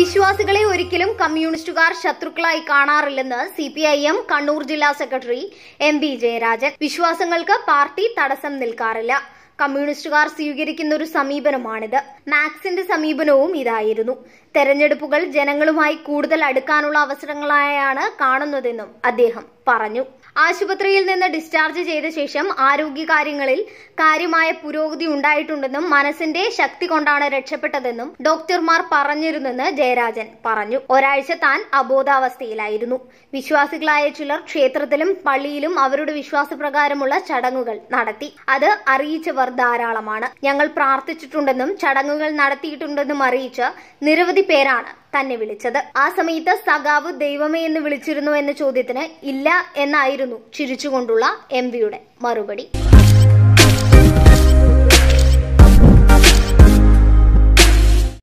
വിശ്വാസികളെ ഒരിക്കലും കമ്മ്യൂണിസ്റ്റുകാർ ശത്രുക്കളായി കാണാറില്ലെന്ന് C P I M Kannur ജില്ലാ സെക്രട്ടറി എം ബി ജയരാജൻ വിശ്വാസങ്ങൾക്ക് പാർട്ടി തടസ്സം നിൽക്കാറില്ല കമ്മ്യൂണിസ്റ്റുകാർ സ്വീകരിക്കുന്ന ഒരു സമീപനമാണിത് മാക്സിന്റെ സമീപനവും ഇതായിരുന്നു തെരഞ്ഞെടുപ്പുകൾ ജനങ്ങളുമായി കൂടുതൽ അടുക്കാനുള്ള അവസരങ്ങളായാണ് കാണുന്നതെന്നും അദ്ദേഹം പറഞ്ഞു ആശുപത്രിയിൽ നിന്ന് ഡിസ്ചാർജ് ചെയ്ത ശേഷം ആരോഗ്യകാര്യങ്ങളിൽ കാര്യമായ പുരോഗതി ഉണ്ടായിട്ടുണ്ടെന്നും മനസ്സിന്റെ ശക്തി കൊണ്ടാണ് രക്ഷപ്പെട്ടതെന്നും ഡോക്ടർമാർ പറഞ്ഞിരുന്നെന്ന് ജയരാജൻ പറഞ്ഞു ഒരാഴ്ച താൻ അബോധാവസ്ഥയിലായിരുന്നു വിശ്വാസികളായ ചിലർ ക്ഷേത്രത്തിലും പള്ളിയിലും അവരുടെ വിശ്വാസപ്രകാരമുള്ള ചടങ്ങുകൾ നടത്തി അത് അറിയിച്ചവർ ധാരാളമാണ് ഞങ്ങൾ പ്രാർത്ഥിച്ചിട്ടുണ്ടെന്നും ചടങ്ങുകൾ നടത്തിയിട്ടുണ്ടെന്നും അറിയിച്ച് നിരവധി പേരാണ് തന്നെ വിളിച്ചത് ആ സമയത്ത് സഖാവ് ദൈവമേ എന്ന് വിളിച്ചിരുന്നു എന്ന ചോദ്യത്തിന് ഇല്ല എന്നായിരുന്നു ചിരിച്ചുകൊണ്ടുള്ള എം മറുപടി